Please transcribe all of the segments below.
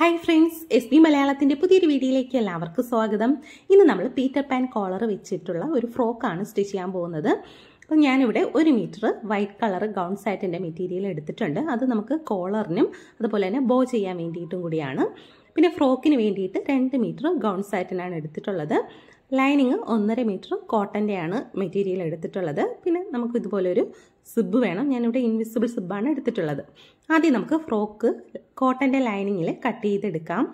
hi friends S B മലയാളത്തിൻ്റെ പുതിയൊരു വീഡിയോയിലേക്ക് എല്ലാവർക്കും സ്വാഗതം ഇന്ന് നമ്മൾ പീറ്റർ പാൻ കോളർ വെച്ചിട്ടുള്ള ഒരു ഫ്രോക്കാണ് സ്റ്റിച്ച് ചെയ്യാൻ പോകുന്നത് അപ്പോൾ ഞാനിവിടെ ഒരു മീറ്റർ വൈറ്റ് കളർ ഗൗൺ സാറ്റിൻ്റെ മെറ്റീരിയൽ എടുത്തിട്ടുണ്ട് അത് നമുക്ക് കോളറിനും അതുപോലെ തന്നെ ബോ ചെയ്യാൻ വേണ്ടിയിട്ടും കൂടിയാണ് പിന്നെ ഫ്രോക്കിന് വേണ്ടിയിട്ട് രണ്ട് മീറ്റർ ഗൗൺ സാറ്റിനാണ് എടുത്തിട്ടുള്ളത് ലൈനിങ് ഒന്നര മീറ്റർ കോട്ടൻ്റെയാണ് മെറ്റീരിയൽ എടുത്തിട്ടുള്ളത് പിന്നെ നമുക്ക് ഇതുപോലൊരു സിബ് വേണം ഞാനിവിടെ ഇൻവിസിബിൾ സിബാണ് എടുത്തിട്ടുള്ളത് ആദ്യം നമുക്ക് ഫ്രോക്ക് കോട്ടൻ്റെ ലൈനിങ്ങിൽ കട്ട് ചെയ്തെടുക്കാം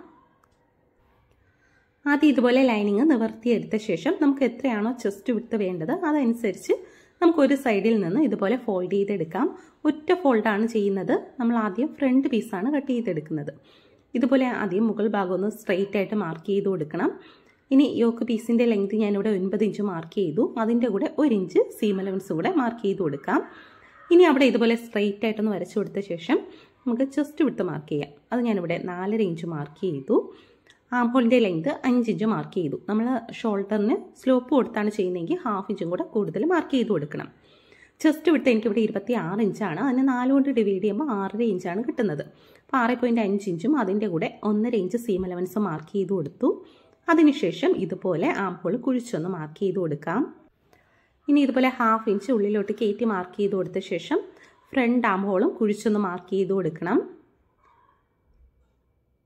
ആദ്യം ഇതുപോലെ ലൈനിങ് നിവർത്തിയെടുത്ത ശേഷം നമുക്ക് എത്രയാണോ ചെസ്റ്റ് വിട്ട് വേണ്ടത് അതനുസരിച്ച് നമുക്ക് ഒരു സൈഡിൽ നിന്ന് ഇതുപോലെ ഫോൾഡ് ചെയ്തെടുക്കാം ഒറ്റ ഫോൾഡാണ് ചെയ്യുന്നത് നമ്മൾ ആദ്യം ഫ്രണ്ട് പീസാണ് കട്ട് ചെയ്തെടുക്കുന്നത് ഇതുപോലെ ആദ്യം മുകൾ ഭാഗം ഒന്ന് സ്ട്രെയിറ്റ് ആയിട്ട് മാർക്ക് ചെയ്ത് കൊടുക്കണം ഇനി യോക്ക് പീസിൻ്റെ ലെങ്ത് ഞാനിവിടെ ഒൻപത് ഇഞ്ച് മാർക്ക് ചെയ്തു അതിൻ്റെ കൂടെ ഒരു ഇഞ്ച് സീം അലവൻസ് കൂടെ മാർക്ക് ചെയ്ത് കൊടുക്കാം ഇനി അവിടെ ഇതുപോലെ സ്ട്രെയിറ്റ് ആയിട്ടൊന്ന് വരച്ചു കൊടുത്ത ശേഷം നമുക്ക് ചെസ്റ്റ് വിട്ട് മാർക്ക് ചെയ്യാം അത് ഞാനിവിടെ നാലര ഇഞ്ച് മാർക്ക് ചെയ്തു ആംഹോളിൻ്റെ ലെങ്ത് അഞ്ച് ഇഞ്ച് മാർക്ക് ചെയ്തു നമ്മൾ ഷോൾഡറിന് സ്ലോപ്പ് കൊടുത്താണ് ചെയ്യുന്നതെങ്കിൽ ഹാഫ് ഇഞ്ചും കൂടെ കൂടുതൽ മാർക്ക് ചെയ്ത് കൊടുക്കണം ചെസ്റ്റ് വിട്ട് എനിക്കിവിടെ ഇരുപത്തി ആറ് ഇഞ്ചാണ് അതിന് നാലുകൊണ്ട് ഡിവൈഡ് ചെയ്യുമ്പോൾ ആറര ഇഞ്ചാണ് കിട്ടുന്നത് അപ്പോൾ ആറ് പോയിൻറ്റ് അഞ്ച് ഇഞ്ചും അതിൻ്റെ കൂടെ ഒന്നര ഇഞ്ച് സീം അലവൻസ് മാർക്ക് ചെയ്ത് കൊടുത്തു അതിനുശേഷം ഇതുപോലെ ആം കുഴിച്ചൊന്ന് മാർക്ക് ചെയ്ത് കൊടുക്കാം ഇനി ഇതുപോലെ ഹാഫ് ഇഞ്ച് ഉള്ളിലോട്ട് കയറ്റി മാർക്ക് ചെയ്ത് കൊടുത്ത ശേഷം ഫ്രണ്ട് ആമ്പോളും കുഴിച്ചൊന്ന് മാർക്ക് ചെയ്ത് കൊടുക്കണം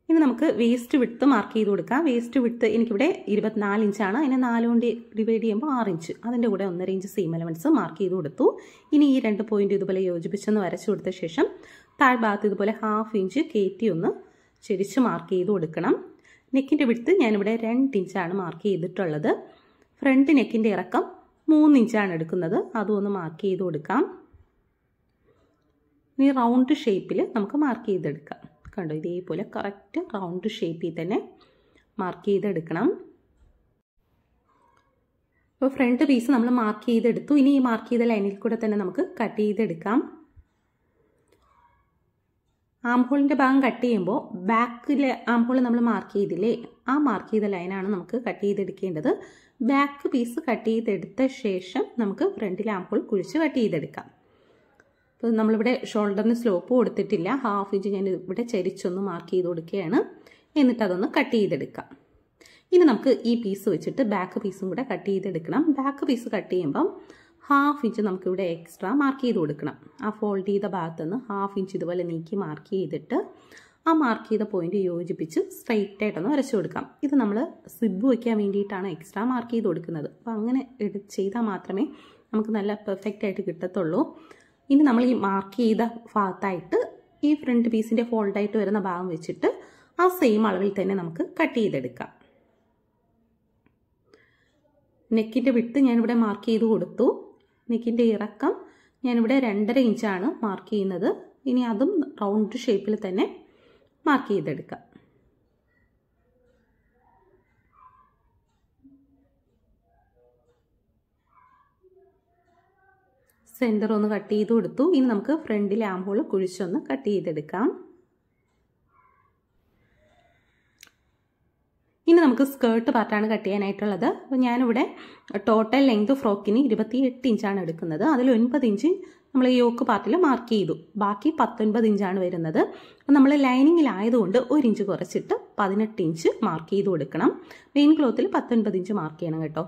ഇനി നമുക്ക് വേസ്റ്റ് വിട്ട് മാർക്ക് ചെയ്ത് കൊടുക്കാം വേസ്റ്റ് വിട്ട് എനിക്കിവിടെ ഇരുപത്തിനാല് ഇഞ്ചാണ് അതിനെ നാലുകൊണ്ട് ഡിവൈഡ് ചെയ്യുമ്പോൾ ആറ് ഇഞ്ച് അതിൻ്റെ കൂടെ ഒന്നര ഇഞ്ച് സീം എലമെൻറ്റ്സ് മാർക്ക് ചെയ്ത് കൊടുത്തു ഇനി ഈ രണ്ട് പോയിന്റ് ഇതുപോലെ യോജിപ്പിച്ചൊന്ന് വരച്ചു കൊടുത്ത ശേഷം താഴ്ഭാഗത്ത് ഇതുപോലെ ഹാഫ് ഇഞ്ച് കയറ്റി ഒന്ന് ചെരിച്ച് മാർക്ക് ചെയ്ത് കൊടുക്കണം നെക്കിൻ്റെ വിടുത്ത് ഞാനിവിടെ രണ്ട് ഇഞ്ചാണ് മാർക്ക് ചെയ്തിട്ടുള്ളത് ഫ്രണ്ട് നെക്കിൻ്റെ ഇറക്കം മൂന്ന് ഇഞ്ചാണ് എടുക്കുന്നത് അതും ഒന്ന് മാർക്ക് ചെയ്ത് കൊടുക്കാം ഇനി റൗണ്ട് ഷേപ്പിൽ നമുക്ക് മാർക്ക് ചെയ്തെടുക്കാം കണ്ടോ ഇതേപോലെ കറക്റ്റ് റൗണ്ട് ഷേപ്പിൽ തന്നെ മാർക്ക് ചെയ്തെടുക്കണം അപ്പോൾ ഫ്രണ്ട് പീസ് നമ്മൾ മാർക്ക് ചെയ്തെടുത്തു ഇനി ഈ മാർക്ക് ചെയ്ത ലൈനിൽ കൂടെ തന്നെ നമുക്ക് കട്ട് ചെയ്തെടുക്കാം ആം ഹോളിൻ്റെ ഭാഗം കട്ട് ചെയ്യുമ്പോൾ ബാക്കിലെ ആം ഹോൾ നമ്മൾ മാർക്ക് ചെയ്തില്ലേ ആ മാർക്ക് ചെയ്ത ലൈനാണ് നമുക്ക് കട്ട് ചെയ്തെടുക്കേണ്ടത് ബാക്ക് പീസ് കട്ട് ചെയ്തെടുത്ത ശേഷം നമുക്ക് ഫ്രണ്ടിലെ ആം ഹോൾ കുഴിച്ച് കട്ട് ചെയ്തെടുക്കാം അപ്പോൾ നമ്മളിവിടെ ഷോൾഡറിന് സ്ലോപ്പ് കൊടുത്തിട്ടില്ല ഹാഫ് ഇഞ്ച് ഞാൻ ഇവിടെ ചരിച്ചൊന്ന് മാർക്ക് ചെയ്ത് കൊടുക്കുകയാണ് എന്നിട്ട് അതൊന്ന് കട്ട് ചെയ്തെടുക്കാം ഇനി നമുക്ക് ഈ പീസ് വെച്ചിട്ട് ബാക്ക് പീസും കൂടെ കട്ട് ചെയ്തെടുക്കണം ബാക്ക് പീസ് കട്ട് ചെയ്യുമ്പം ഹാഫ് ഇഞ്ച് നമുക്കിവിടെ എക്സ്ട്രാ മാർക്ക് ചെയ്ത് കൊടുക്കണം ആ ഫോൾഡ് ചെയ്ത ഭാഗത്ത് നിന്ന് ഹാഫ് ഇഞ്ച് ഇതുപോലെ നീക്കി മാർക്ക് ചെയ്തിട്ട് ആ മാർക്ക് ചെയ്ത പോയിന്റ് യോജിപ്പിച്ച് സ്ട്രൈറ്റ് ആയിട്ടൊന്ന് വരച്ചു കൊടുക്കാം ഇത് നമ്മൾ സിബ് വയ്ക്കാൻ വേണ്ടിയിട്ടാണ് എക്സ്ട്രാ മാർക്ക് ചെയ്ത് കൊടുക്കുന്നത് അപ്പോൾ അങ്ങനെ ചെയ്താൽ മാത്രമേ നമുക്ക് നല്ല പെർഫെക്റ്റ് ആയിട്ട് കിട്ടത്തുള്ളൂ ഇനി നമ്മൾ ഈ മാർക്ക് ചെയ്ത ഭാഗത്തായിട്ട് ഈ ഫ്രണ്ട് പീസിൻ്റെ ഫോൾഡായിട്ട് വരുന്ന ഭാഗം വെച്ചിട്ട് ആ സെയിം അളവിൽ തന്നെ നമുക്ക് കട്ട് ചെയ്തെടുക്കാം നെക്കിൻ്റെ വിട്ട് ഞാനിവിടെ മാർക്ക് ചെയ്ത് കൊടുത്തു നെക്കിൻ്റെ ഇറക്കം ഞാനിവിടെ രണ്ടര ഇഞ്ചാണ് മാർക്ക് ചെയ്യുന്നത് ഇനി അതും റൗണ്ട് ഷേപ്പിൽ തന്നെ മാർക്ക് ചെയ്തെടുക്കാം സെൻറ്റർ ഒന്ന് കട്ട് ചെയ്ത് കൊടുത്തു ഇനി നമുക്ക് ഫ്രണ്ടിലെ ആമ്പോൾ കുഴിച്ചൊന്ന് കട്ട് ചെയ്തെടുക്കാം ഇനി നമുക്ക് സ്കേർട്ട് പാർട്ടാണ് കട്ട് ചെയ്യാനായിട്ടുള്ളത് അപ്പോൾ ഞാനിവിടെ ടോട്ടൽ ലെങ്ത് ഫ്രോക്കിന് ഇരുപത്തി എട്ട് ഇഞ്ചാണ് എടുക്കുന്നത് അതിൽ ഒൻപത് ഇഞ്ച് നമ്മൾ ഈ യോക്ക് പാർട്ടിൽ മാർക്ക് ചെയ്തു ബാക്കി പത്തൊൻപത് ഇഞ്ചാണ് വരുന്നത് അപ്പം നമ്മൾ ലൈനിങ്ങിലായതുകൊണ്ട് ഒരു ഇഞ്ച് കുറച്ചിട്ട് പതിനെട്ട് ഇഞ്ച് മാർക്ക് ചെയ്ത് കൊടുക്കണം മെയിൻ ക്ലോത്തിൽ പത്തൊൻപത് ഇഞ്ച് മാർക്ക് ചെയ്യണം കേട്ടോ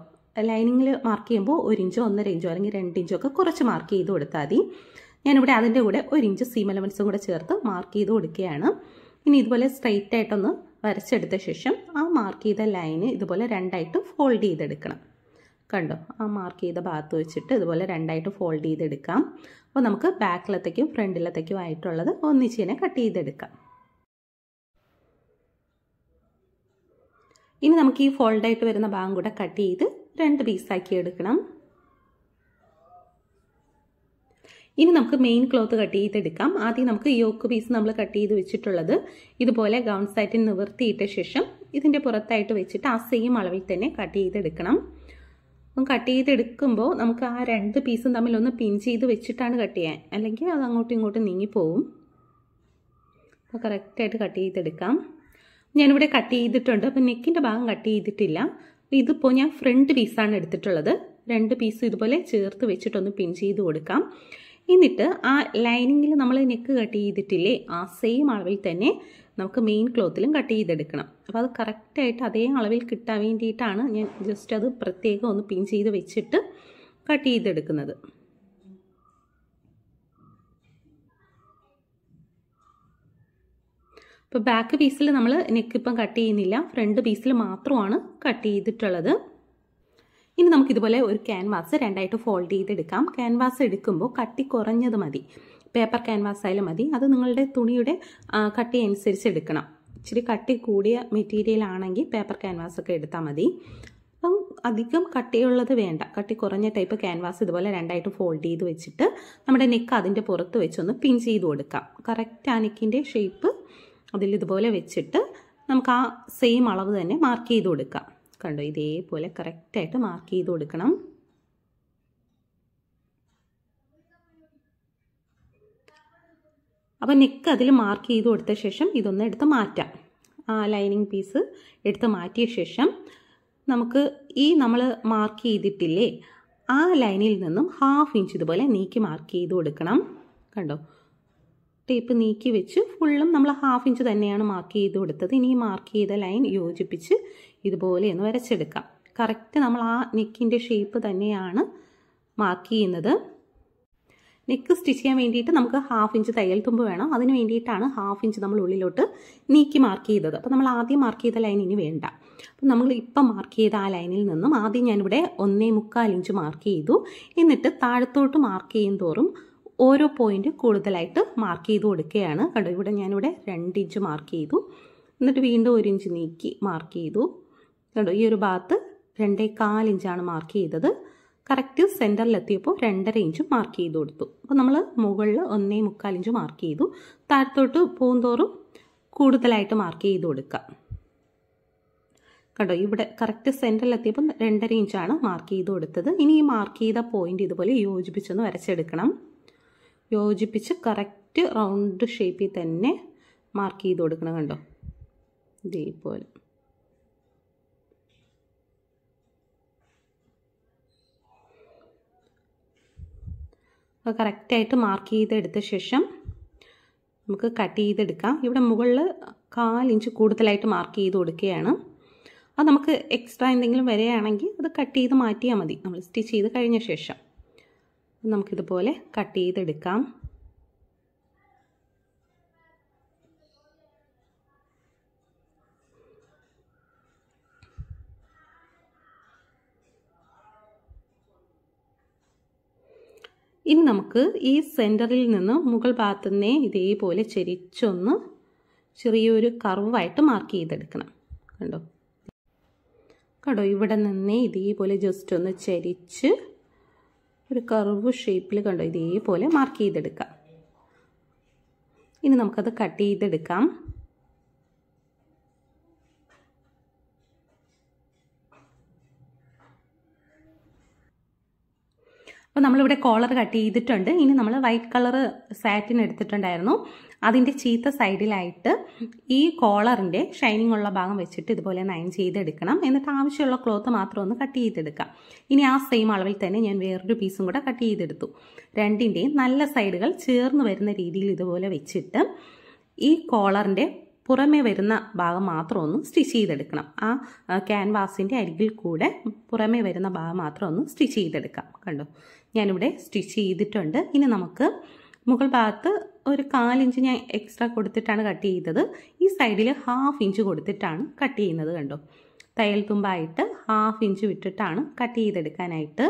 ലൈനിങ്ങിൽ മാർക്ക് ചെയ്യുമ്പോൾ ഒരു ഇഞ്ചോ ഒന്നര ഇഞ്ചോ അല്ലെങ്കിൽ രണ്ട് ഇഞ്ചോ ഒക്കെ കുറച്ച് മാർക്ക് ചെയ്ത് കൊടുത്താൽ മതി ഞാനിവിടെ അതിൻ്റെ കൂടെ ഒരു ഇഞ്ച് സീം കൂടെ ചേർത്ത് മാർക്ക് ചെയ്ത് കൊടുക്കുകയാണ് ഇനി ഇതുപോലെ സ്ട്രെയിറ്റ് ആയിട്ടൊന്ന് വരച്ചെടുത്ത ശേഷം ആ മാർക്ക് ചെയ്ത ലൈന് ഇതുപോലെ രണ്ടായിട്ട് ഫോൾഡ് ചെയ്തെടുക്കണം കണ്ടോ ആ മാർക്ക് ചെയ്ത ഭാഗത്ത് വെച്ചിട്ട് ഇതുപോലെ രണ്ടായിട്ട് ഫോൾഡ് ചെയ്തെടുക്കാം അപ്പോൾ നമുക്ക് ബാക്കിലത്തേക്കും ഫ്രണ്ടിലത്തേക്കും ആയിട്ടുള്ളത് ഒന്നിച്ച് തന്നെ കട്ട് ചെയ്തെടുക്കാം ഇനി നമുക്ക് ഈ ഫോൾഡായിട്ട് വരുന്ന ഭാഗം കൂടെ കട്ട് ചെയ്ത് രണ്ട് പീസാക്കി എടുക്കണം ഇനി നമുക്ക് മെയിൻ ക്ലോത്ത് കട്ട് ചെയ്തെടുക്കാം ആദ്യം നമുക്ക് യോക്ക് പീസ് നമ്മൾ കട്ട് ചെയ്ത് വെച്ചിട്ടുള്ളത് ഇതുപോലെ ഗൗൺ സൈറ്റിൽ നിവർത്തിയിട്ട ശേഷം ഇതിൻ്റെ പുറത്തായിട്ട് വെച്ചിട്ട് ആ സെയിം അളവിൽ തന്നെ കട്ട് ചെയ്തെടുക്കണം അപ്പം കട്ട് ചെയ്തെടുക്കുമ്പോൾ നമുക്ക് ആ രണ്ട് പീസും തമ്മിൽ ഒന്ന് പിൻ ചെയ്ത് വെച്ചിട്ടാണ് കട്ട് ചെയ്യാൻ അല്ലെങ്കിൽ അത് അങ്ങോട്ടും ഇങ്ങോട്ടും നീങ്ങിപ്പോവും അപ്പോൾ കറക്റ്റായിട്ട് കട്ട് ചെയ്തെടുക്കാം ഞാനിവിടെ കട്ട് ചെയ്തിട്ടുണ്ട് അപ്പം നെക്കിൻ്റെ ഭാഗം കട്ട് ചെയ്തിട്ടില്ല ഇതിപ്പോൾ ഞാൻ ഫ്രണ്ട് പീസാണ് എടുത്തിട്ടുള്ളത് രണ്ട് പീസ് ഇതുപോലെ ചേർത്ത് വെച്ചിട്ടൊന്ന് പിൻ ചെയ്ത് കൊടുക്കാം എന്നിട്ട് ആ ലൈനിങ്ങിൽ നമ്മൾ നെക്ക് കട്ട് ചെയ്തിട്ടില്ലേ ആ സെയിം അളവിൽ തന്നെ നമുക്ക് മെയിൻ ക്ലോത്തിലും കട്ട് ചെയ്തെടുക്കണം അപ്പോൾ അത് കറക്റ്റായിട്ട് അതേ അളവിൽ കിട്ടാൻ വേണ്ടിയിട്ടാണ് ഞാൻ ജസ്റ്റ് അത് പ്രത്യേകം ഒന്ന് പിൻ ചെയ്ത് വെച്ചിട്ട് കട്ട് ചെയ്തെടുക്കുന്നത് അപ്പോൾ ബാക്ക് പീസിൽ നമ്മൾ നെക്ക് ഇപ്പം കട്ട് ചെയ്യുന്നില്ല ഫ്രണ്ട് പീസിൽ മാത്രമാണ് കട്ട് ചെയ്തിട്ടുള്ളത് ഇനി നമുക്കിതുപോലെ ഒരു ക്യാൻവാസ് രണ്ടായിട്ട് ഫോൾഡ് ചെയ്തെടുക്കാം ക്യാൻവാസ് എടുക്കുമ്പോൾ കട്ടി കുറഞ്ഞത് മതി പേപ്പർ ക്യാൻവാസ് ആയാലും മതി അത് നിങ്ങളുടെ തുണിയുടെ കട്ടി അനുസരിച്ച് എടുക്കണം ഇച്ചിരി കട്ടി കൂടിയ മെറ്റീരിയൽ ആണെങ്കിൽ പേപ്പർ ക്യാൻവാസ് ഒക്കെ എടുത്താൽ മതി അപ്പം അധികം കട്ടിയുള്ളത് വേണ്ട കട്ടി കുറഞ്ഞ ടൈപ്പ് ക്യാൻവാസ് ഇതുപോലെ രണ്ടായിട്ട് ഫോൾഡ് ചെയ്ത് വെച്ചിട്ട് നമ്മുടെ നെക്ക് അതിൻ്റെ പുറത്ത് വെച്ചൊന്ന് പിൻ ചെയ്ത് കൊടുക്കാം കറക്റ്റ് ആ നെക്കിൻ്റെ ഷേപ്പ് അതിലിതുപോലെ ഇതുപോലെ വെച്ചിട്ട് നമുക്ക് ആ സെയിം അളവ് തന്നെ മാർക്ക് ചെയ്ത് കൊടുക്കാം കണ്ടോ ഇതേപോലെ കറക്റ്റായിട്ട് മാർക്ക് ചെയ്ത് കൊടുക്കണം അപ്പോൾ നെക്ക് അതിൽ മാർക്ക് ചെയ്ത് കൊടുത്ത ശേഷം ഇതൊന്ന് എടുത്ത് മാറ്റാം ആ ലൈനിങ് പീസ് എടുത്ത് മാറ്റിയ ശേഷം നമുക്ക് ഈ നമ്മൾ മാർക്ക് ചെയ്തിട്ടില്ലേ ആ ലൈനിൽ നിന്നും ഹാഫ് ഇഞ്ച് ഇതുപോലെ നീക്കി മാർക്ക് ചെയ്ത് കൊടുക്കണം കണ്ടോ ടേപ്പ് നീക്കി വെച്ച് ഫുള്ളും നമ്മൾ ഹാഫ് ഇഞ്ച് തന്നെയാണ് മാർക്ക് ചെയ്ത് കൊടുത്തത് ഇനി മാർക്ക് ചെയ്ത ലൈൻ യോജിപ്പിച്ച് ഇതുപോലെ ഒന്ന് വരച്ചെടുക്കാം കറക്റ്റ് നമ്മൾ ആ നെക്കിൻ്റെ ഷേപ്പ് തന്നെയാണ് മാർക്ക് ചെയ്യുന്നത് നെക്ക് സ്റ്റിച്ച് ചെയ്യാൻ വേണ്ടിയിട്ട് നമുക്ക് ഹാഫ് ഇഞ്ച് തയ്യൽ തുമ്പ് വേണം അതിന് വേണ്ടിയിട്ടാണ് ഹാഫ് ഇഞ്ച് നമ്മൾ ഉള്ളിലോട്ട് നീക്കി മാർക്ക് ചെയ്തത് അപ്പോൾ നമ്മൾ ആദ്യം മാർക്ക് ചെയ്ത ലൈൻ ഇനി വേണ്ട അപ്പം നമ്മൾ ഇപ്പം മാർക്ക് ചെയ്ത ആ ലൈനിൽ നിന്നും ആദ്യം ഞാനിവിടെ ഒന്നേ മുക്കാൽ ഇഞ്ച് മാർക്ക് ചെയ്തു എന്നിട്ട് താഴത്തോട്ട് മാർക്ക് ചെയ്യും തോറും ഓരോ പോയിൻ്റ് കൂടുതലായിട്ട് മാർക്ക് ചെയ്ത് കൊടുക്കുകയാണ് കണ്ടോ ഇവിടെ ഞാനിവിടെ രണ്ട് ഇഞ്ച് മാർക്ക് ചെയ്തു എന്നിട്ട് വീണ്ടും ഒരു ഇഞ്ച് നീക്കി മാർക്ക് ചെയ്തു കണ്ടോ ഈ ഒരു ഭാഗത്ത് രണ്ടേ കാലിഞ്ചാണ് മാർക്ക് ചെയ്തത് കറക്റ്റ് സെൻറ്ററിലെത്തിയപ്പോൾ രണ്ടര ഇഞ്ചും മാർക്ക് ചെയ്ത് കൊടുത്തു അപ്പോൾ നമ്മൾ മുകളിൽ ഒന്നേ മുക്കാൽ ഇഞ്ച് മാർക്ക് ചെയ്തു താഴത്തോട്ട് പോകുന്തോറും കൂടുതലായിട്ട് മാർക്ക് ചെയ്ത് കൊടുക്കാം കേട്ടോ ഇവിടെ കറക്റ്റ് സെൻറ്ററിലെത്തിയപ്പോൾ രണ്ടര ഇഞ്ചാണ് മാർക്ക് ചെയ്ത് കൊടുത്തത് ഇനി ഈ മാർക്ക് ചെയ്ത പോയിൻ്റ് ഇതുപോലെ യോജിപ്പിച്ചൊന്ന് വരച്ചെടുക്കണം യോജിപ്പിച്ച് കറക്റ്റ് റൗണ്ട് ഷേപ്പിൽ തന്നെ മാർക്ക് ചെയ്ത് കൊടുക്കണം കണ്ടോ ഇതേപോലെ അപ്പോൾ കറക്റ്റായിട്ട് മാർക്ക് ചെയ്തെടുത്ത ശേഷം നമുക്ക് കട്ട് ചെയ്തെടുക്കാം ഇവിടെ മുകളിൽ കാൽ ഇഞ്ച് കൂടുതലായിട്ട് മാർക്ക് ചെയ്ത് കൊടുക്കുകയാണ് അത് നമുക്ക് എക്സ്ട്രാ എന്തെങ്കിലും വരികയാണെങ്കിൽ അത് കട്ട് ചെയ്ത് മാറ്റിയാൽ മതി നമ്മൾ സ്റ്റിച്ച് ചെയ്ത് കഴിഞ്ഞ ശേഷം നമുക്കിതുപോലെ കട്ട് ചെയ്തെടുക്കാം ഇനി നമുക്ക് ഈ സെൻറ്ററിൽ നിന്ന് മുകൾ ഭാഗത്തുനിന്നേ ഇതേപോലെ ചെരിച്ചൊന്ന് ചെറിയൊരു കർവായിട്ട് മാർക്ക് ചെയ്തെടുക്കണം കണ്ടോ കണ്ടോ ഇവിടെ നിന്നേ ഇതേപോലെ ജസ്റ്റ് ഒന്ന് ചരിച്ച് ഒരു കർവ് ഷേപ്പിൽ കണ്ടോ ഇതേപോലെ മാർക്ക് ചെയ്തെടുക്കാം ഇനി നമുക്കത് കട്ട് ചെയ്തെടുക്കാം അപ്പോൾ നമ്മളിവിടെ കോളർ കട്ട് ചെയ്തിട്ടുണ്ട് ഇനി നമ്മൾ വൈറ്റ് കളർ സാറ്റിൻ എടുത്തിട്ടുണ്ടായിരുന്നു അതിൻ്റെ ചീത്ത സൈഡിലായിട്ട് ഈ കോളറിൻ്റെ ഷൈനിങ് ഉള്ള ഭാഗം വെച്ചിട്ട് ഇതുപോലെ നയൻ ചെയ്തെടുക്കണം എന്നിട്ട് ആവശ്യമുള്ള ക്ലോത്ത് മാത്രം ഒന്ന് കട്ട് ചെയ്തെടുക്കാം ഇനി ആ സെയിം അളവിൽ തന്നെ ഞാൻ വേറൊരു പീസും കൂടെ കട്ട് ചെയ്തെടുത്തു രണ്ടിൻ്റെയും നല്ല സൈഡുകൾ ചേർന്ന് വരുന്ന രീതിയിൽ ഇതുപോലെ വെച്ചിട്ട് ഈ കോളറിൻ്റെ പുറമേ വരുന്ന ഭാഗം മാത്രം ഒന്ന് സ്റ്റിച്ച് ചെയ്തെടുക്കണം ആ ക്യാൻവാസിൻ്റെ അരികിൽ കൂടെ പുറമേ വരുന്ന ഭാഗം മാത്രം ഒന്ന് സ്റ്റിച്ച് ചെയ്തെടുക്കാം കണ്ടോ ഞാനിവിടെ സ്റ്റിച്ച് ചെയ്തിട്ടുണ്ട് ഇനി നമുക്ക് മുകൾ ഭാഗത്ത് ഒരു കാലിഞ്ച് ഞാൻ എക്സ്ട്രാ കൊടുത്തിട്ടാണ് കട്ട് ചെയ്തത് ഈ സൈഡിൽ ഹാഫ് ഇഞ്ച് കൊടുത്തിട്ടാണ് കട്ട് ചെയ്യുന്നത് കണ്ടോ തയ്യൽ തുമ്പായിട്ട് ഹാഫ് ഇഞ്ച് വിട്ടിട്ടാണ് കട്ട് ചെയ്തെടുക്കാനായിട്ട്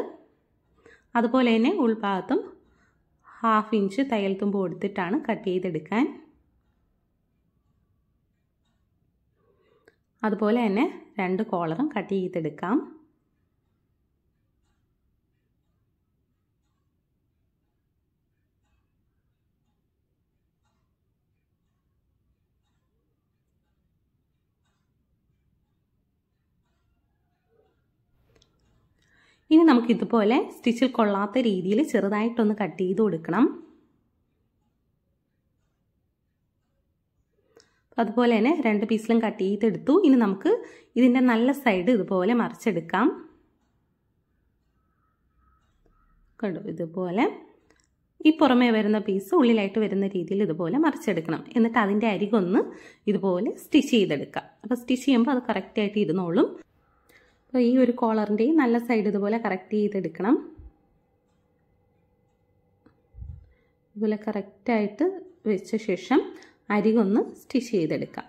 അതുപോലെ തന്നെ ഉൾഭാഗത്തും ഹാഫ് ഇഞ്ച് തയ്യൽ തുമ്പ് കൊടുത്തിട്ടാണ് കട്ട് ചെയ്തെടുക്കാൻ അതുപോലെ തന്നെ രണ്ട് കോളറും കട്ട് ചെയ്തെടുക്കാം ഇനി നമുക്ക് ഇതുപോലെ സ്റ്റിച്ചിൽ കൊള്ളാത്ത രീതിയിൽ ചെറുതായിട്ടൊന്ന് കട്ട് ചെയ്ത് കൊടുക്കണം അതുപോലെ തന്നെ രണ്ട് പീസിലും കട്ട് ചെയ്തെടുത്തു ഇനി നമുക്ക് ഇതിൻ്റെ നല്ല സൈഡ് ഇതുപോലെ മറിച്ചെടുക്കാം കണ്ടു ഇതുപോലെ ഈ പുറമേ വരുന്ന പീസ് ഉള്ളിലായിട്ട് വരുന്ന രീതിയിൽ ഇതുപോലെ മറിച്ചെടുക്കണം എന്നിട്ട് അതിൻ്റെ അരികൊന്ന് ഇതുപോലെ സ്റ്റിച്ച് ചെയ്തെടുക്കാം അപ്പോൾ സ്റ്റിച്ച് ചെയ്യുമ്പോൾ അത് കറക്റ്റായിട്ട് ഇരുന്നോളും അപ്പോൾ ഈ ഒരു കോളറിൻ്റെയും നല്ല സൈഡ് ഇതുപോലെ കറക്റ്റ് ചെയ്തെടുക്കണം ഇതുപോലെ കറക്റ്റായിട്ട് വെച്ച ശേഷം അരികൊന്ന് സ്റ്റിച്ച് ചെയ്തെടുക്കാം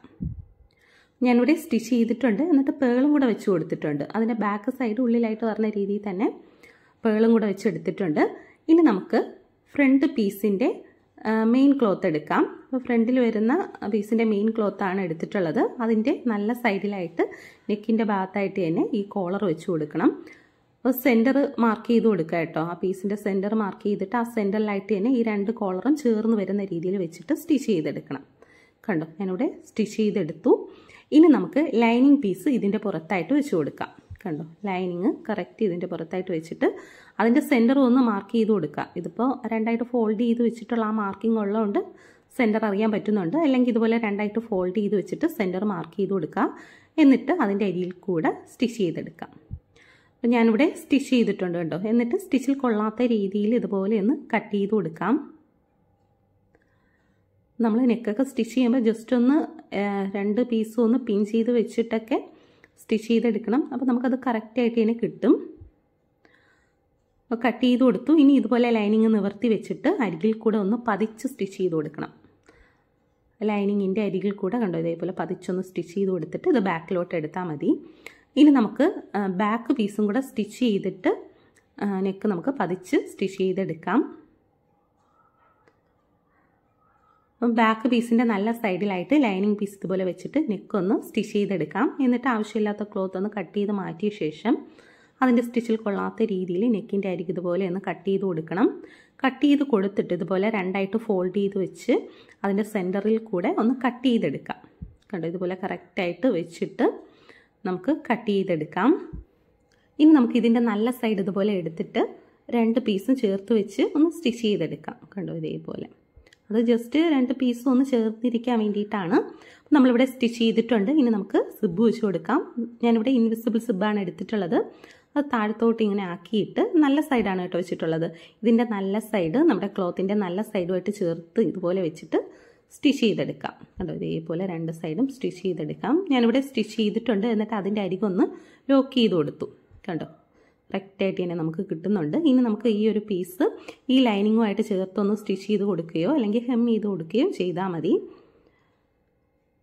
ഞാനിവിടെ സ്റ്റിച്ച് ചെയ്തിട്ടുണ്ട് എന്നിട്ട് പേളും കൂടെ വെച്ച് കൊടുത്തിട്ടുണ്ട് അതിൻ്റെ ബാക്ക് സൈഡ് ഉള്ളിലായിട്ട് വരുന്ന രീതിയിൽ തന്നെ പേളും കൂടെ വെച്ച് എടുത്തിട്ടുണ്ട് ഇനി നമുക്ക് ഫ്രണ്ട് പീസിൻ്റെ മെയിൻ ക്ലോത്ത് എടുക്കാം അപ്പോൾ ഫ്രണ്ടിൽ വരുന്ന പീസിൻ്റെ മെയിൻ ക്ലോത്താണ് എടുത്തിട്ടുള്ളത് അതിൻ്റെ നല്ല സൈഡിലായിട്ട് നെക്കിൻ്റെ ഭാഗത്തായിട്ട് തന്നെ ഈ കോളർ വെച്ച് കൊടുക്കണം അപ്പോൾ സെൻറ്റർ മാർക്ക് ചെയ്ത് കൊടുക്കുക കേട്ടോ ആ പീസിൻ്റെ സെൻറ്റർ മാർക്ക് ചെയ്തിട്ട് ആ സെൻറ്ററിലായിട്ട് തന്നെ ഈ രണ്ട് കോളറും ചേർന്ന് വരുന്ന രീതിയിൽ വെച്ചിട്ട് സ്റ്റിച്ച് ചെയ്തെടുക്കണം കണ്ടോ ഞാനിവിടെ സ്റ്റിച്ച് ചെയ്തെടുത്തു ഇനി നമുക്ക് ലൈനിങ് പീസ് ഇതിൻ്റെ പുറത്തായിട്ട് വെച്ച് കൊടുക്കാം കണ്ടോ ലൈനിങ് കറക്റ്റ് ഇതിൻ്റെ പുറത്തായിട്ട് വെച്ചിട്ട് അതിൻ്റെ സെൻറ്റർ ഒന്ന് മാർക്ക് ചെയ്ത് കൊടുക്കുക ഇതിപ്പോൾ രണ്ടായിട്ട് ഫോൾഡ് ചെയ്ത് വെച്ചിട്ടുള്ള ആ മാർക്കിംഗ് ഉള്ളതുകൊണ്ട് സെൻറ്റർ അറിയാൻ പറ്റുന്നുണ്ട് അല്ലെങ്കിൽ ഇതുപോലെ രണ്ടായിട്ട് ഫോൾഡ് ചെയ്ത് വെച്ചിട്ട് സെൻറ്റർ മാർക്ക് ചെയ്ത് കൊടുക്കുക എന്നിട്ട് അതിൻ്റെ അരിയിൽ കൂടെ സ്റ്റിച്ച് ചെയ്തെടുക്കാം അപ്പോൾ ഞാനിവിടെ സ്റ്റിച്ച് ചെയ്തിട്ടുണ്ട് കേട്ടോ എന്നിട്ട് സ്റ്റിച്ചിൽ കൊള്ളാത്ത രീതിയിൽ ഇതുപോലെ ഒന്ന് കട്ട് ചെയ്ത് കൊടുക്കാം നമ്മൾ നെക്കൊക്കെ സ്റ്റിച്ച് ചെയ്യുമ്പോൾ ജസ്റ്റ് ഒന്ന് രണ്ട് പീസും ഒന്ന് പിൻ ചെയ്ത് വെച്ചിട്ടൊക്കെ സ്റ്റിച്ച് ചെയ്തെടുക്കണം അപ്പോൾ നമുക്കത് കറക്റ്റായിട്ട് ഇതിനെ കിട്ടും കട്ട് ചെയ്ത് കൊടുത്തു ഇനി ഇതുപോലെ ലൈനിങ് നിവർത്തി വെച്ചിട്ട് അരികിൽ കൂടെ ഒന്ന് പതിച്ച് സ്റ്റിച്ച് ചെയ്ത് കൊടുക്കണം ലൈനിങ്ങിൻ്റെ അരികിൽ കൂടെ കണ്ടോ ഇതേപോലെ പതിച്ചൊന്ന് സ്റ്റിച്ച് ചെയ്ത് കൊടുത്തിട്ട് ഇത് ബാക്കിലോട്ട് എടുത്താൽ മതി ഇനി നമുക്ക് ബാക്ക് പീസും കൂടെ സ്റ്റിച്ച് ചെയ്തിട്ട് നെക്ക് നമുക്ക് പതിച്ച് സ്റ്റിച്ച് ചെയ്തെടുക്കാം അപ്പം ബാക്ക് പീസിൻ്റെ നല്ല സൈഡിലായിട്ട് ലൈനിങ് പീസ് ഇതുപോലെ വെച്ചിട്ട് നെക്കൊന്ന് സ്റ്റിച്ച് ചെയ്തെടുക്കാം എന്നിട്ട് ആവശ്യമില്ലാത്ത ക്ലോത്ത് ഒന്ന് കട്ട് ചെയ്ത് മാറ്റിയ ശേഷം അതിൻ്റെ സ്റ്റിച്ചിൽ കൊള്ളാത്ത രീതിയിൽ നെക്കിൻ്റെ അരികെ ഇതുപോലെ ഒന്ന് കട്ട് ചെയ്ത് കൊടുക്കണം കട്ട് ചെയ്ത് കൊടുത്തിട്ട് ഇതുപോലെ രണ്ടായിട്ട് ഫോൾഡ് ചെയ്ത് വെച്ച് അതിൻ്റെ സെൻറ്ററിൽ കൂടെ ഒന്ന് കട്ട് ചെയ്തെടുക്കാം കണ്ടോ ഇതുപോലെ കറക്റ്റായിട്ട് വെച്ചിട്ട് നമുക്ക് കട്ട് ചെയ്തെടുക്കാം ഇനി നമുക്ക് ഇതിൻ്റെ നല്ല സൈഡ് ഇതുപോലെ എടുത്തിട്ട് രണ്ട് പീസും ചേർത്ത് വെച്ച് ഒന്ന് സ്റ്റിച്ച് ചെയ്തെടുക്കാം കണ്ടോ ഇതേപോലെ അത് ജസ്റ്റ് രണ്ട് പീസും ഒന്ന് ചേർത്തിരിക്കാൻ വേണ്ടിയിട്ടാണ് നമ്മളിവിടെ സ്റ്റിച്ച് ചെയ്തിട്ടുണ്ട് ഇനി നമുക്ക് സിബ് വെച്ച് കൊടുക്കാം ഞാനിവിടെ ഇൻവിസിബിൾ സിബാണ് എടുത്തിട്ടുള്ളത് അത് താഴത്തോട്ട് ഇങ്ങനെ ആക്കിയിട്ട് നല്ല സൈഡാണ് കേട്ടോ വെച്ചിട്ടുള്ളത് ഇതിൻ്റെ നല്ല സൈഡ് നമ്മുടെ ക്ലോത്തിൻ്റെ നല്ല സൈഡുമായിട്ട് ചേർത്ത് ഇതുപോലെ വെച്ചിട്ട് സ്റ്റിച്ച് ചെയ്തെടുക്കാം അതോ ഇതേപോലെ രണ്ട് സൈഡും സ്റ്റിച്ച് ചെയ്തെടുക്കാം ഞാനിവിടെ സ്റ്റിച്ച് ചെയ്തിട്ടുണ്ട് എന്നിട്ട് അതിൻ്റെ അരികൊന്ന് ലോക്ക് ചെയ്ത് കൊടുത്തു കണ്ടോ കറക്റ്റായിട്ട് തന്നെ നമുക്ക് കിട്ടുന്നുണ്ട് ഇനി നമുക്ക് ഈ ഒരു പീസ് ഈ ലൈനിങ്ങുമായിട്ട് ചേർത്തൊന്ന് സ്റ്റിച്ച് ചെയ്ത് കൊടുക്കുകയോ അല്ലെങ്കിൽ ഹെം ചെയ്ത് കൊടുക്കുകയോ ചെയ്താൽ മതി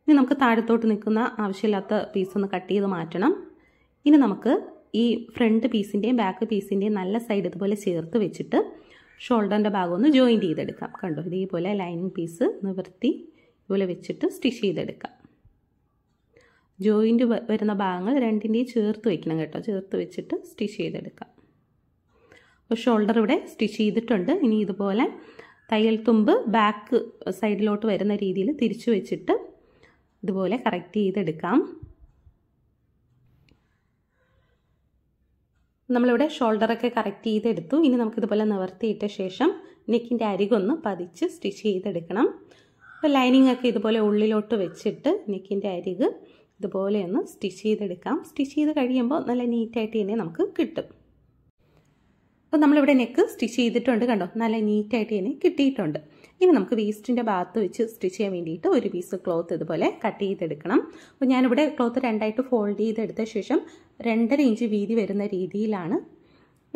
ഇനി നമുക്ക് താഴത്തോട്ട് നിൽക്കുന്ന ആവശ്യമില്ലാത്ത പീസൊന്ന് കട്ട് ചെയ്ത് മാറ്റണം ഇനി നമുക്ക് ഈ ഫ്രണ്ട് പീസിൻ്റെയും ബാക്ക് പീസിൻ്റെയും നല്ല സൈഡ് ഇതുപോലെ ചേർത്ത് വെച്ചിട്ട് ഷോൾഡറിൻ്റെ ഭാഗം ഒന്ന് ജോയിൻറ്റ് ചെയ്തെടുക്കാം കണ്ടോ ഇതേപോലെ ലൈനിങ് പീസ് നിവർത്തി ഇതുപോലെ വെച്ചിട്ട് സ്റ്റിച്ച് ചെയ്തെടുക്കാം ജോയിൻ്റ് വരുന്ന ഭാഗങ്ങൾ രണ്ടിൻ്റെയും ചേർത്ത് വയ്ക്കണം കേട്ടോ ചേർത്ത് വെച്ചിട്ട് സ്റ്റിച്ച് ചെയ്തെടുക്കാം അപ്പോൾ ഷോൾഡർ ഇവിടെ സ്റ്റിച്ച് ചെയ്തിട്ടുണ്ട് ഇനി ഇതുപോലെ തയ്യൽ തുമ്പ് ബാക്ക് സൈഡിലോട്ട് വരുന്ന രീതിയിൽ തിരിച്ചു വെച്ചിട്ട് ഇതുപോലെ കറക്റ്റ് ചെയ്തെടുക്കാം നമ്മളിവിടെ ഷോൾഡറൊക്കെ കറക്റ്റ് ചെയ്തെടുത്തു ഇനി നമുക്കിതുപോലെ നിവർത്തിയിട്ട ശേഷം നെക്കിൻ്റെ അരികൊന്ന് പതിച്ച് സ്റ്റിച്ച് ചെയ്തെടുക്കണം അപ്പോൾ ലൈനിങ്ങൊക്കെ ഇതുപോലെ ഉള്ളിലോട്ട് വെച്ചിട്ട് നെക്കിൻ്റെ അരിക് ഇതുപോലെ ഒന്ന് സ്റ്റിച്ച് ചെയ്തെടുക്കാം സ്റ്റിച്ച് ചെയ്ത് കഴിയുമ്പോൾ നല്ല നീറ്റായിട്ട് തന്നെ നമുക്ക് കിട്ടും അപ്പോൾ നമ്മളിവിടെ നെക്ക് സ്റ്റിച്ച് ചെയ്തിട്ടുണ്ട് കണ്ടോ നല്ല നീറ്റായിട്ട് തന്നെ കിട്ടിയിട്ടുണ്ട് ഇനി നമുക്ക് വേസ്റ്റിൻ്റെ ഭാഗത്ത് വെച്ച് സ്റ്റിച്ച് ചെയ്യാൻ വേണ്ടിയിട്ട് ഒരു പീസ് ക്ലോത്ത് ഇതുപോലെ കട്ട് ചെയ്തെടുക്കണം അപ്പോൾ ഞാനിവിടെ ക്ലോത്ത് രണ്ടായിട്ട് ഫോൾഡ് ചെയ്തെടുത്ത ശേഷം രണ്ടര ഇഞ്ച് വീതി വരുന്ന രീതിയിലാണ്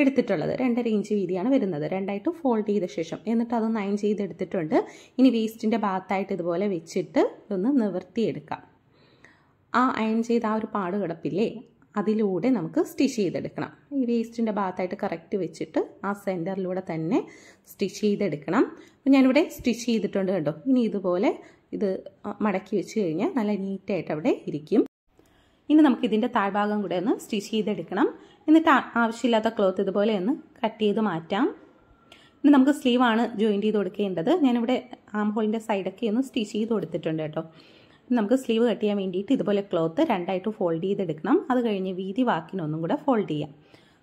എടുത്തിട്ടുള്ളത് രണ്ടര ഇഞ്ച് വീതിയാണ് വരുന്നത് രണ്ടായിട്ട് ഫോൾഡ് ചെയ്ത ശേഷം എന്നിട്ട് അതൊന്ന് അയൺ ചെയ്തെടുത്തിട്ടുണ്ട് ഇനി വേസ്റ്റിൻ്റെ ഭാഗത്തായിട്ട് ഇതുപോലെ വെച്ചിട്ട് ഇതൊന്ന് നിവർത്തിയെടുക്കാം ആ അയൺ ചെയ്ത് ആ ഒരു പാട് കിടപ്പില്ലേ അതിലൂടെ നമുക്ക് സ്റ്റിച്ച് ചെയ്തെടുക്കണം ഈ വേസ്റ്റിൻ്റെ ഭാഗത്തായിട്ട് കറക്റ്റ് വെച്ചിട്ട് ആ സെൻറ്ററിലൂടെ തന്നെ സ്റ്റിച്ച് ചെയ്തെടുക്കണം അപ്പോൾ ഞാനിവിടെ സ്റ്റിച്ച് ചെയ്തിട്ടുണ്ട് കണ്ടോ ഇനി ഇതുപോലെ ഇത് മടക്കി വെച്ച് കഴിഞ്ഞാൽ നല്ല നീറ്റായിട്ട് അവിടെ ഇരിക്കും ഇനി നമുക്ക് ഇതിൻ്റെ താഴ്ഭാഗം കൂടെ ഒന്ന് സ്റ്റിച്ച് ചെയ്തെടുക്കണം എന്നിട്ട് ആവശ്യമില്ലാത്ത ക്ലോത്ത് ഇതുപോലെ ഒന്ന് കട്ട് ചെയ്ത് മാറ്റാം ഇനി നമുക്ക് സ്ലീവാണ് ജോയിൻറ്റ് ചെയ്ത് കൊടുക്കേണ്ടത് ഞാനിവിടെ ആം ഹോളിൻ്റെ സൈഡൊക്കെ ഒന്ന് സ്റ്റിച്ച് ചെയ്ത് കൊടുത്തിട്ടുണ്ട് കേട്ടോ നമുക്ക് സ്ലീവ് കട്ട് ചെയ്യാൻ വേണ്ടിയിട്ട് ഇതുപോലെ ക്ലോത്ത് രണ്ടായിട്ട് ഫോൾഡ് ചെയ്തെടുക്കണം അത് കഴിഞ്ഞ് വീതി വാക്കിനൊന്നും കൂടെ ഫോൾഡ് ചെയ്യാം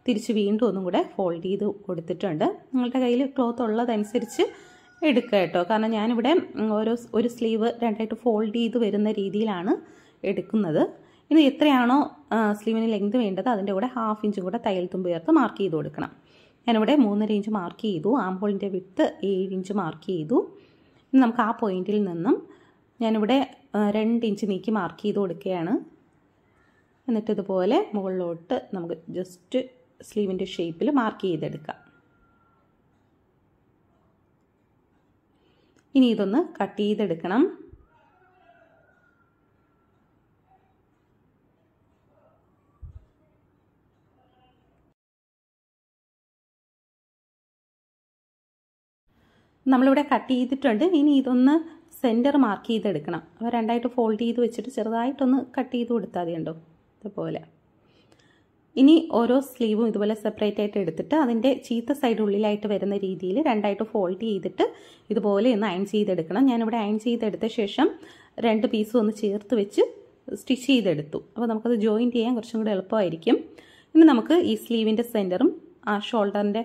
തിരിച്ച് വീണ്ടും ഒന്നും കൂടെ ഫോൾഡ് ചെയ്ത് കൊടുത്തിട്ടുണ്ട് നിങ്ങളുടെ കയ്യിൽ ക്ലോത്ത് ഉള്ളതനുസരിച്ച് എടുക്കുക കേട്ടോ കാരണം ഞാനിവിടെ ഓരോ ഒരു സ്ലീവ് രണ്ടായിട്ട് ഫോൾഡ് ചെയ്ത് വരുന്ന രീതിയിലാണ് എടുക്കുന്നത് ഇനി എത്രയാണോ സ്ലീവിന് ലെങ്ത് വേണ്ടത് അതിൻ്റെ കൂടെ ഹാഫ് ഇഞ്ചും കൂടെ തയ്യൽ തുമ്പ് ചേർത്ത് മാർക്ക് ചെയ്ത് കൊടുക്കണം ഞാനിവിടെ മൂന്നര ഇഞ്ച് മാർക്ക് ചെയ്തു ആം ഹോളിൻ്റെ വിട്ട് ഏഴ് ഇഞ്ച് മാർക്ക് ചെയ്തു നമുക്ക് ആ പോയിന്റിൽ നിന്നും ഞാനിവിടെ രണ്ട് ഇഞ്ച് നീക്കി മാർക്ക് ചെയ്ത് കൊടുക്കുകയാണ് എന്നിട്ട് ഇതുപോലെ മുകളിലോട്ട് നമുക്ക് ജസ്റ്റ് സ്ലീവിൻ്റെ ഷേപ്പിൽ മാർക്ക് ചെയ്തെടുക്കാം ഇനി ഇതൊന്ന് കട്ട് ചെയ്തെടുക്കണം നമ്മളിവിടെ കട്ട് ചെയ്തിട്ടുണ്ട് ഇനി ഇതൊന്ന് സെൻറ്റർ മാർക്ക് ചെയ്തെടുക്കണം അപ്പോൾ രണ്ടായിട്ട് ഫോൾഡ് ചെയ്ത് വെച്ചിട്ട് ചെറുതായിട്ടൊന്ന് കട്ട് ചെയ്ത് കൊടുത്താൽ മതി ഉണ്ടോ ഇതുപോലെ ഇനി ഓരോ സ്ലീവും ഇതുപോലെ സെപ്പറേറ്റ് ആയിട്ട് എടുത്തിട്ട് അതിൻ്റെ ചീത്ത സൈഡ് ഉള്ളിലായിട്ട് വരുന്ന രീതിയിൽ രണ്ടായിട്ട് ഫോൾഡ് ചെയ്തിട്ട് ഇതുപോലെ ഒന്ന് അയൺ ചെയ്തെടുക്കണം ഞാനിവിടെ അയൺ ചെയ്തെടുത്ത ശേഷം രണ്ട് പീസും ഒന്ന് ചേർത്ത് വെച്ച് സ്റ്റിച്ച് ചെയ്തെടുത്തു അപ്പോൾ നമുക്കത് ജോയിൻറ്റ് ചെയ്യാൻ കുറച്ചും കൂടെ എളുപ്പമായിരിക്കും ഇനി നമുക്ക് ഈ സ്ലീവിൻ്റെ സെൻറ്ററും ആ ഷോൾഡറിൻ്റെ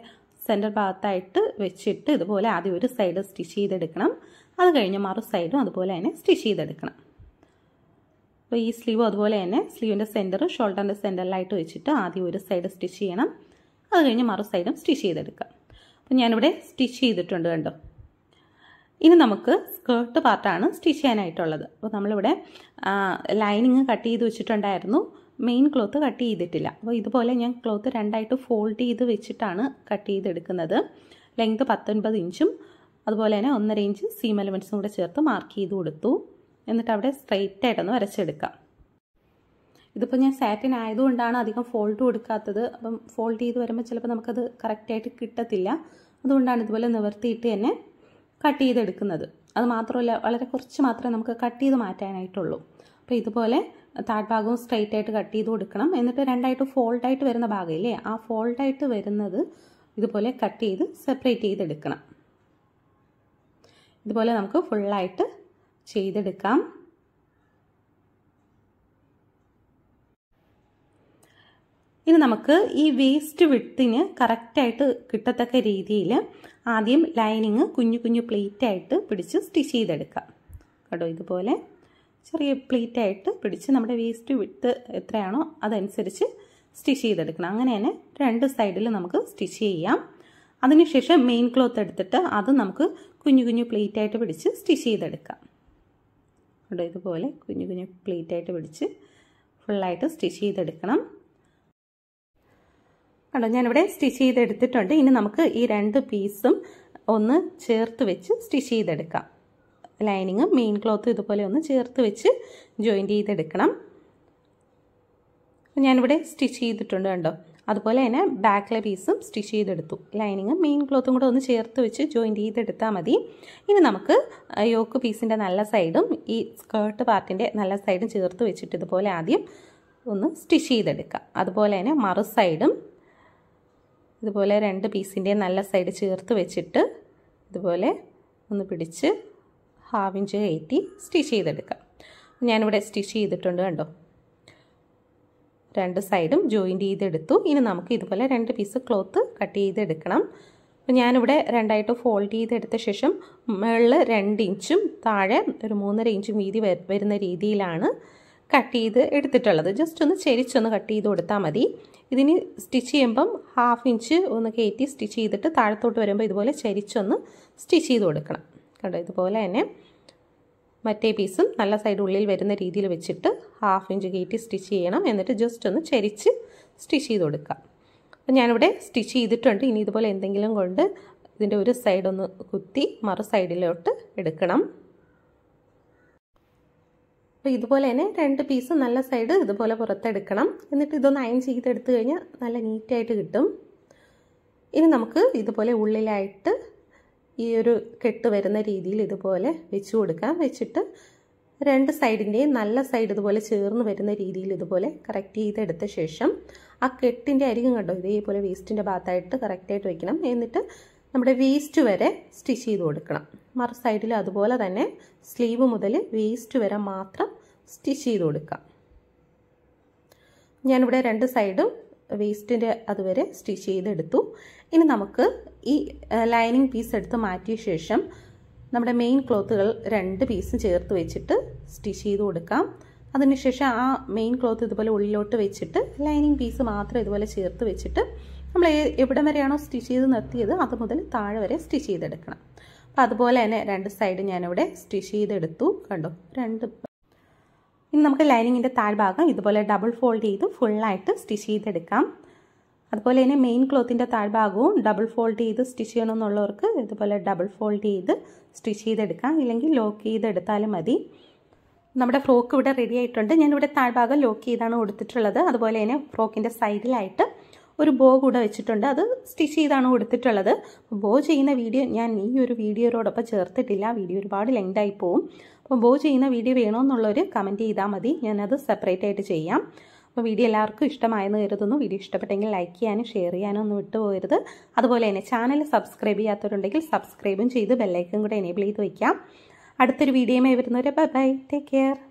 സെൻറ്റർ ഭാഗത്തായിട്ട് വെച്ചിട്ട് ഇതുപോലെ ആദ്യം ഒരു സൈഡ് സ്റ്റിച്ച് ചെയ്തെടുക്കണം അത് കഴിഞ്ഞ് മറു സൈഡും അതുപോലെ തന്നെ സ്റ്റിച്ച് ചെയ്തെടുക്കണം അപ്പോൾ ഈ സ്ലീവ് അതുപോലെ തന്നെ സ്ലീവിൻ്റെ സെൻറ്റർ ഷോൾഡറിൻ്റെ സെൻറ്ററിലായിട്ട് വെച്ചിട്ട് ആദ്യം ഒരു സൈഡ് സ്റ്റിച്ച് ചെയ്യണം അത് കഴിഞ്ഞ് മറു സൈഡും സ്റ്റിച്ച് ചെയ്തെടുക്കാം അപ്പോൾ ഞാനിവിടെ സ്റ്റിച്ച് ചെയ്തിട്ടുണ്ട് കണ്ടോ ഇനി നമുക്ക് സ്കേർട്ട് പാർട്ടാണ് സ്റ്റിച്ച് ചെയ്യാനായിട്ടുള്ളത് അപ്പോൾ നമ്മളിവിടെ ലൈനിങ് കട്ട് ചെയ്ത് വെച്ചിട്ടുണ്ടായിരുന്നു മെയിൻ ക്ലോത്ത് കട്ട് ചെയ്തിട്ടില്ല അപ്പോൾ ഇതുപോലെ ഞാൻ ക്ലോത്ത് രണ്ടായിട്ട് ഫോൾഡ് ചെയ്ത് വെച്ചിട്ടാണ് കട്ട് ചെയ്തെടുക്കുന്നത് ലെങ്ത് പത്തൊൻപത് ഇഞ്ചും അതുപോലെ തന്നെ ഒന്നര ഇഞ്ച് സീം എലമെൻറ്റ്സും കൂടെ ചേർത്ത് മാർക്ക് ചെയ്ത് കൊടുത്തു എന്നിട്ട് അവിടെ സ്ട്രെയിറ്റ് ആയിട്ടൊന്ന് വരച്ചെടുക്കാം ഇതിപ്പോൾ ഞാൻ സാറ്റിൻ ആയതുകൊണ്ടാണ് അധികം ഫോൾഡ് കൊടുക്കാത്തത് അപ്പം ഫോൾഡ് ചെയ്ത് വരുമ്പോൾ ചിലപ്പോൾ നമുക്കത് കറക്റ്റായിട്ട് കിട്ടത്തില്ല അതുകൊണ്ടാണ് ഇതുപോലെ നിവർത്തിയിട്ട് തന്നെ കട്ട് ചെയ്തെടുക്കുന്നത് അത് മാത്രമല്ല വളരെ കുറച്ച് മാത്രമേ നമുക്ക് കട്ട് ചെയ്ത് മാറ്റാനായിട്ടുള്ളൂ അപ്പോൾ ഇതുപോലെ ഭാഗവും സ്ട്രെയിറ്റ് ആയിട്ട് കട്ട് ചെയ്ത് കൊടുക്കണം എന്നിട്ട് രണ്ടായിട്ട് ഫോൾഡായിട്ട് വരുന്ന ഭാഗമില്ലേ ആ ഫോൾഡായിട്ട് വരുന്നത് ഇതുപോലെ കട്ട് ചെയ്ത് സെപ്പറേറ്റ് ചെയ്തെടുക്കണം ഇതുപോലെ നമുക്ക് ഫുള്ളായിട്ട് ചെയ്തെടുക്കാം ഇനി നമുക്ക് ഈ വേസ്റ്റ് വിട്ടിന് കറക്റ്റായിട്ട് കിട്ടത്തക്ക രീതിയിൽ ആദ്യം ലൈനിങ് കുഞ്ഞു കുഞ്ഞു പ്ലേറ്റായിട്ട് പിടിച്ച് സ്റ്റിച്ച് ചെയ്തെടുക്കാം കേട്ടോ ഇതുപോലെ ചെറിയ പ്ലേറ്റായിട്ട് പിടിച്ച് നമ്മുടെ വേസ്റ്റ് വിട്ട് എത്രയാണോ അതനുസരിച്ച് സ്റ്റിച്ച് ചെയ്തെടുക്കണം അങ്ങനെ തന്നെ രണ്ട് സൈഡിൽ നമുക്ക് സ്റ്റിച്ച് ചെയ്യാം അതിനുശേഷം മെയിൻ ക്ലോത്ത് എടുത്തിട്ട് അത് നമുക്ക് കുഞ്ഞു കുഞ്ഞു പ്ലേറ്റായിട്ട് പിടിച്ച് സ്റ്റിച്ച് ചെയ്തെടുക്കാം ഇവിടെ ഇതുപോലെ കുഞ്ഞു കുഞ്ഞു പ്ലേറ്റായിട്ട് പിടിച്ച് ഫുള്ളായിട്ട് സ്റ്റിച്ച് ചെയ്തെടുക്കണം കണ്ടോ ഞാനിവിടെ സ്റ്റിച്ച് ചെയ്തെടുത്തിട്ടുണ്ട് ഇനി നമുക്ക് ഈ രണ്ട് പീസും ഒന്ന് ചേർത്ത് വെച്ച് സ്റ്റിച്ച് ചെയ്തെടുക്കാം ലൈനിങ്ങും മെയിൻ ക്ലോത്തും ഇതുപോലെ ഒന്ന് ചേർത്ത് വെച്ച് ജോയിൻറ്റ് ചെയ്തെടുക്കണം ഞാനിവിടെ സ്റ്റിച്ച് ചെയ്തിട്ടുണ്ട് കണ്ടോ അതുപോലെ തന്നെ ബാക്കിലെ പീസും സ്റ്റിച്ച് ചെയ്തെടുത്തു ലൈനിങ്ങും മെയിൻ ക്ലോത്തും കൂടെ ഒന്ന് ചേർത്ത് വെച്ച് ജോയിൻറ്റ് ചെയ്തെടുത്താൽ മതി ഇനി നമുക്ക് യോക്ക് പീസിൻ്റെ നല്ല സൈഡും ഈ സ്കേർട്ട് പാർട്ടിൻ്റെ നല്ല സൈഡും ചേർത്ത് വെച്ചിട്ട് ഇതുപോലെ ആദ്യം ഒന്ന് സ്റ്റിച്ച് ചെയ്തെടുക്കുക അതുപോലെ തന്നെ മറു സൈഡും ഇതുപോലെ രണ്ട് പീസിൻ്റെ നല്ല സൈഡ് ചേർത്ത് വെച്ചിട്ട് ഇതുപോലെ ഒന്ന് പിടിച്ച് ഹാഫ് ഇഞ്ച് കയറ്റി സ്റ്റിച്ച് ചെയ്തെടുക്കാം ഞാനിവിടെ സ്റ്റിച്ച് ചെയ്തിട്ടുണ്ട് കണ്ടോ രണ്ട് സൈഡും ജോയിൻ്റ് ചെയ്തെടുത്തു ഇനി നമുക്ക് ഇതുപോലെ രണ്ട് പീസ് ക്ലോത്ത് കട്ട് ചെയ്തെടുക്കണം അപ്പോൾ ഞാനിവിടെ രണ്ടായിട്ട് ഫോൾഡ് ചെയ്തെടുത്ത ശേഷം മുകളിൽ രണ്ട് ഇഞ്ചും താഴെ ഒരു മൂന്നര ഇഞ്ചും വീതി വരുന്ന രീതിയിലാണ് കട്ട് ചെയ്ത് എടുത്തിട്ടുള്ളത് ജസ്റ്റ് ഒന്ന് ചെരിച്ചൊന്ന് കട്ട് ചെയ്ത് കൊടുത്താൽ മതി ഇതിന് സ്റ്റിച്ച് ചെയ്യുമ്പം ഹാഫ് ഇഞ്ച് ഒന്ന് കയറ്റി സ്റ്റിച്ച് ചെയ്തിട്ട് താഴത്തോട്ട് വരുമ്പോൾ ഇതുപോലെ ചരിച്ചൊന്ന് സ്റ്റിച്ച് ചെയ്ത് കൊടുക്കണം കണ്ടോ ഇതുപോലെ തന്നെ മറ്റേ പീസും നല്ല സൈഡ് ഉള്ളിൽ വരുന്ന രീതിയിൽ വെച്ചിട്ട് ഹാഫ് ഇഞ്ച് കയറ്റി സ്റ്റിച്ച് ചെയ്യണം എന്നിട്ട് ജസ്റ്റ് ഒന്ന് ചരിച്ച് സ്റ്റിച്ച് ചെയ്ത് കൊടുക്കാം അപ്പം ഞാനിവിടെ സ്റ്റിച്ച് ചെയ്തിട്ടുണ്ട് ഇനി ഇതുപോലെ എന്തെങ്കിലും കൊണ്ട് ഇതിൻ്റെ ഒരു സൈഡ് ഒന്ന് കുത്തി മറു സൈഡിലോട്ട് എടുക്കണം അപ്പോൾ ഇതുപോലെ തന്നെ രണ്ട് പീസ് നല്ല സൈഡ് ഇതുപോലെ പുറത്തെടുക്കണം എന്നിട്ട് ഇതൊന്ന് അയൺ ചെയ്തെടുത്തു കഴിഞ്ഞാൽ നല്ല നീറ്റായിട്ട് കിട്ടും ഇനി നമുക്ക് ഇതുപോലെ ഉള്ളിലായിട്ട് ഈ ഒരു കെട്ട് വരുന്ന രീതിയിൽ ഇതുപോലെ വെച്ചു കൊടുക്കാം വെച്ചിട്ട് രണ്ട് സൈഡിൻ്റെയും നല്ല സൈഡ് ഇതുപോലെ ചേർന്ന് വരുന്ന രീതിയിൽ ഇതുപോലെ കറക്റ്റ് ചെയ്തെടുത്ത ശേഷം ആ കെട്ടിൻ്റെ അരികും കണ്ടോ ഇതേപോലെ വേസ്റ്റിൻ്റെ ഭാഗത്തായിട്ട് കറക്റ്റായിട്ട് വെക്കണം എന്നിട്ട് നമ്മുടെ വേസ്റ്റ് വരെ സ്റ്റിച്ച് ചെയ്ത് കൊടുക്കണം മറു സൈഡിൽ അതുപോലെ തന്നെ സ്ലീവ് മുതൽ വേസ്റ്റ് വരെ മാത്രം സ്റ്റിച്ച് ചെയ്ത് കൊടുക്കാം ഞാനിവിടെ രണ്ട് സൈഡും വേസ്റ്റിൻ്റെ അതുവരെ സ്റ്റിച്ച് ചെയ്തെടുത്തു ഇനി നമുക്ക് ഈ ലൈനിങ് പീസ് എടുത്ത് മാറ്റിയ ശേഷം നമ്മുടെ മെയിൻ ക്ലോത്തുകൾ രണ്ട് പീസും ചേർത്ത് വെച്ചിട്ട് സ്റ്റിച്ച് ചെയ്ത് കൊടുക്കാം അതിനുശേഷം ആ മെയിൻ ക്ലോത്ത് ഇതുപോലെ ഉള്ളിലോട്ട് വെച്ചിട്ട് ലൈനിങ് പീസ് മാത്രം ഇതുപോലെ ചേർത്ത് വെച്ചിട്ട് നമ്മൾ എവിടെ വരെയാണോ സ്റ്റിച്ച് ചെയ്ത് നിർത്തിയത് അത് മുതൽ താഴെ വരെ സ്റ്റിച്ച് ചെയ്തെടുക്കണം അപ്പോൾ അതുപോലെ തന്നെ രണ്ട് സൈഡ് ഞാനിവിടെ സ്റ്റിച്ച് ചെയ്തെടുത്തു കണ്ടോ രണ്ട് ഇനി നമുക്ക് ലൈനിങ്ങിൻ്റെ താഴ്ഭാഗം ഇതുപോലെ ഡബിൾ ഫോൾഡ് ചെയ്ത് ഫുള്ളായിട്ട് സ്റ്റിച്ച് ചെയ്തെടുക്കാം അതുപോലെ തന്നെ മെയിൻ ക്ലോത്തിൻ്റെ താഴ്ഭാഗവും ഡബിൾ ഫോൾഡ് ചെയ്ത് സ്റ്റിച്ച് ചെയ്യണമെന്നുള്ളവർക്ക് ഇതുപോലെ ഡബിൾ ഫോൾഡ് ചെയ്ത് സ്റ്റിച്ച് ചെയ്തെടുക്കാം ഇല്ലെങ്കിൽ ലോക്ക് ചെയ്തെടുത്താലും മതി നമ്മുടെ ഫ്രോക്ക് ഇവിടെ റെഡി ആയിട്ടുണ്ട് ഞാനിവിടെ താഴ്ഭാഗം ലോക്ക് ചെയ്താണ് കൊടുത്തിട്ടുള്ളത് അതുപോലെ തന്നെ ഫ്രോക്കിൻ്റെ സൈഡിലായിട്ട് ഒരു ബോ കൂടെ വെച്ചിട്ടുണ്ട് അത് സ്റ്റിച്ച് ചെയ്താണ് കൊടുത്തിട്ടുള്ളത് ബോ ചെയ്യുന്ന വീഡിയോ ഞാൻ ഈ ഒരു വീഡിയോയോടൊപ്പം ചേർത്തിട്ടില്ല വീഡിയോ ഒരുപാട് ലെങ്ത് ആയി പോവും അപ്പോൾ ബോ ചെയ്യുന്ന വീഡിയോ വേണമെന്നുള്ളൊരു കമൻറ്റ് ചെയ്താൽ മതി ഞാനത് സെപ്പറേറ്റ് ആയിട്ട് ചെയ്യാം അപ്പോൾ വീഡിയോ എല്ലാവർക്കും ഇഷ്ടമായെന്ന് കരുതുന്നു വീഡിയോ ഇഷ്ടപ്പെട്ടെങ്കിൽ ലൈക്ക് ചെയ്യാനും ഷെയർ ചെയ്യാനും ഒന്നും വിട്ടുപോകരുത് അതുപോലെ തന്നെ ചാനൽ സബ്സ്ക്രൈബ് ചെയ്യാത്തവരുണ്ടെങ്കിൽ സബ്സ്ക്രൈബും ചെയ്ത് ബെല്ലൈക്കും കൂടെ എനേബിൾ ചെയ്ത് വയ്ക്കാം അടുത്തൊരു മേ വരുന്നവരെ ബൈ ബൈ ടേക്ക് കെയർ